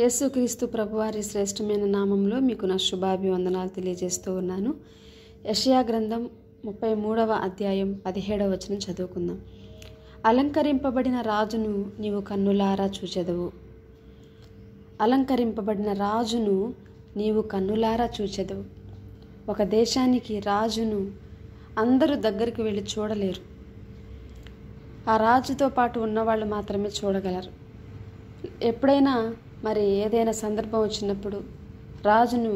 యేసుక్రీస్తు ప్రభువారి శ్రేష్టమైన నామంలో మీకు నా శుభాభివందనాలు తెలియజేస్తూ ఉన్నాను యషయా గ్రంథం ముప్పై మూడవ అధ్యాయం పదిహేడవ వచనం చదువుకుందాం అలంకరింపబడిన రాజును నీవు కన్నులారా చూచెదవు అలంకరింపబడిన రాజును నీవు కన్నులారా చూచెదవు ఒక దేశానికి రాజును అందరూ దగ్గరికి వెళ్ళి చూడలేరు ఆ రాజుతో పాటు ఉన్నవాళ్ళు మాత్రమే చూడగలరు ఎప్పుడైనా మరి ఏదైనా సందర్భం వచ్చినప్పుడు రాజును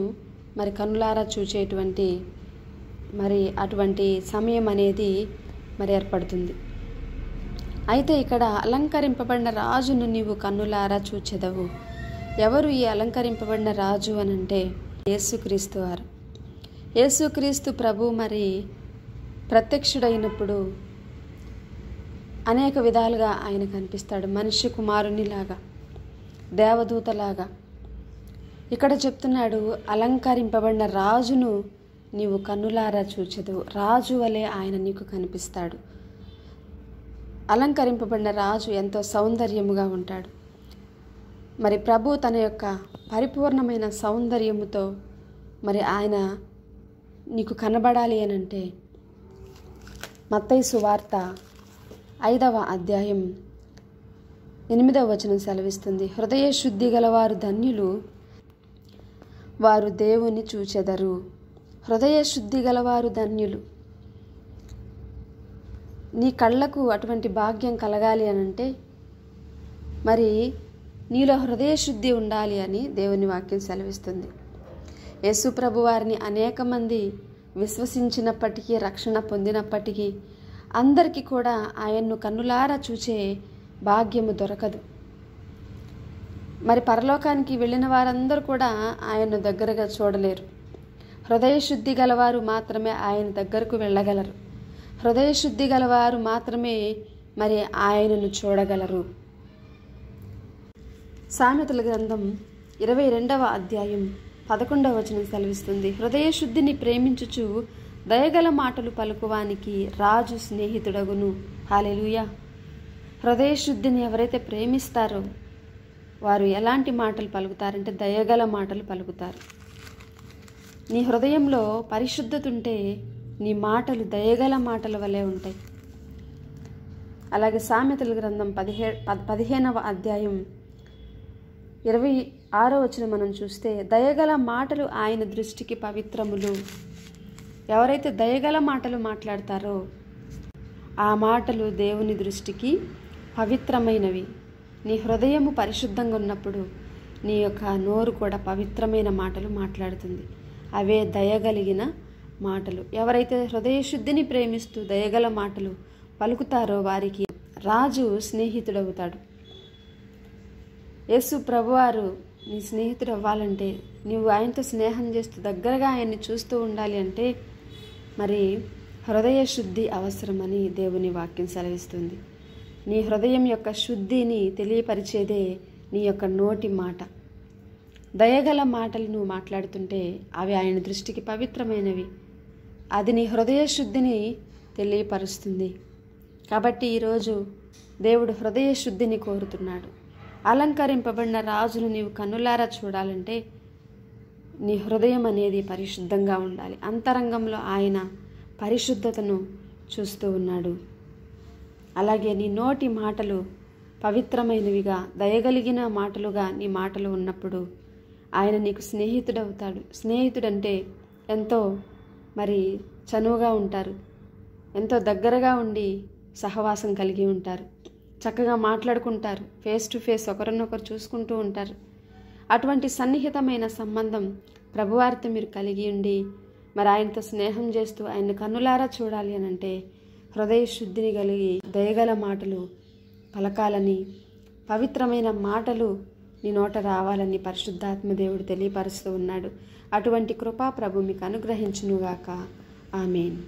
మరి కనులారా చూచేటువంటి మరి అటువంటి సమయం అనేది మరి ఏర్పడుతుంది అయితే ఇక్కడ అలంకరింపబడిన రాజును నీవు కన్నులారా చూచెదవు ఎవరు ఈ అలంకరింపబడిన రాజు అని అంటే యేసుక్రీస్తు వారు యేసుక్రీస్తు ప్రభు మరి ప్రత్యక్షుడైనప్పుడు అనేక విధాలుగా ఆయన కనిపిస్తాడు మనిషి కుమారునిలాగా దేవదూతలాగా ఇక్కడ చెప్తున్నాడు అలంకరింపబడిన రాజును నీవు కన్నులారా చూచదు రాజు వలె ఆయన నీకు కనిపిస్తాడు అలంకరింపబడిన రాజు ఎంతో సౌందర్యముగా ఉంటాడు మరి ప్రభు తన యొక్క పరిపూర్ణమైన సౌందర్యముతో మరి ఆయన నీకు కనబడాలి అనంటే మత్తైసు వార్త ఐదవ అధ్యాయం ఎనిమిదవ వచనం సెలవిస్తుంది హృదయ శుద్ధి గలవారు ధన్యులు వారు దేవుని చూచెదరు హృదయ శుద్ధి గలవారు ధన్యులు నీ కళ్ళకు అటువంటి భాగ్యం కలగాలి అని అంటే మరి నీలో హృదయ శుద్ధి ఉండాలి అని దేవుని వాక్యం సెలవిస్తుంది యేసు ప్రభు వారిని అనేక మంది విశ్వసించినప్పటికీ రక్షణ పొందినప్పటికీ అందరికీ కూడా ఆయన్ను కన్నులారా చూచే భాగ్యము దొరకదు మరి పరలోకానికి వెళ్ళిన వారందరూ కూడా ఆయన్ను దగ్గరగా చూడలేరు హృదయశుద్ధి గలవారు మాత్రమే ఆయన దగ్గరకు వెళ్ళగలరు హృదయశుద్ధి గలవారు మాత్రమే మరి ఆయనను చూడగలరు సామెతల గ్రంథం ఇరవై రెండవ అధ్యాయం పదకొండవ వచనం సెలవిస్తుంది హృదయశుద్ధిని ప్రేమించుచు దయగల మాటలు పలుకువానికి రాజు స్నేహితుడగును హాలెలుయా హృదయశుద్ధిని ఎవరైతే ప్రేమిస్తారో వారు ఎలాంటి మాటలు పలుకుతారంటే దయగల మాటలు పలుకుతారు నీ హృదయంలో పరిశుద్ధత ఉంటే నీ మాటలు దయగల మాటల వలె ఉంటాయి అలాగే సామెతల గ్రంథం పదిహే పదిహేనవ అధ్యాయం ఇరవై ఆరో వచ్చిన మనం చూస్తే దయగల మాటలు ఆయన దృష్టికి పవిత్రములు ఎవరైతే దయగల మాటలు మాట్లాడతారో ఆ మాటలు దేవుని దృష్టికి పవిత్రమైనవి నీ హృదయము పరిశుద్ధంగా ఉన్నప్పుడు నీ యొక్క నోరు కూడా పవిత్రమైన మాటలు మాట్లాడుతుంది అవే దయగలిగిన మాటలు ఎవరైతే హృదయశుద్ధిని ప్రేమిస్తూ దయగల మాటలు పలుకుతారో వారికి రాజు స్నేహితుడవుతాడు యేసు ప్రభువారు నీ స్నేహితుడు అవ్వాలంటే నువ్వు ఆయనతో స్నేహం చేస్తూ దగ్గరగా ఆయన్ని చూస్తూ ఉండాలి అంటే మరి హృదయ శుద్ధి అవసరమని దేవుని వాక్యం సెలవిస్తుంది నీ హృదయం యొక్క శుద్ధిని తెలియపరిచేదే నీ యొక్క నోటి మాట దయగల మాటలు నువ్వు మాట్లాడుతుంటే అవి ఆయన దృష్టికి పవిత్రమైనవి అది నీ హృదయ శుద్ధిని తెలియపరుస్తుంది కాబట్టి ఈరోజు దేవుడు హృదయ శుద్ధిని కోరుతున్నాడు అలంకరింపబడిన రాజును నీవు కన్నులారా చూడాలంటే నీ హృదయం అనేది పరిశుద్ధంగా ఉండాలి అంతరంగంలో ఆయన పరిశుద్ధతను చూస్తూ ఉన్నాడు అలాగే నీ నోటి మాటలు పవిత్రమైనవిగా దయగలిగిన మాటలుగా నీ మాటలు ఉన్నప్పుడు ఆయన నీకు స్నేహితుడవుతాడు స్నేహితుడంటే ఎంతో మరి చనువుగా ఉంటారు ఎంతో దగ్గరగా ఉండి సహవాసం కలిగి ఉంటారు చక్కగా మాట్లాడుకుంటారు ఫేస్ టు ఫేస్ ఒకరినొకరు చూసుకుంటూ ఉంటారు అటువంటి సన్నిహితమైన సంబంధం ప్రభువారితో మీరు కలిగి ఉండి మరి ఆయనతో స్నేహం చేస్తూ ఆయన కన్నులారా చూడాలి అని అంటే హృదయశుద్ధిని కలిగి దయగల మాటలు పలకాలని పవిత్రమైన మాటలు నీ నోట రావాలని పరిశుద్ధాత్మ దేవుడు తెలియపరుస్తూ ఉన్నాడు అటువంటి కృపా ప్రభు మీకు అనుగ్రహించునుగాక ఆమెను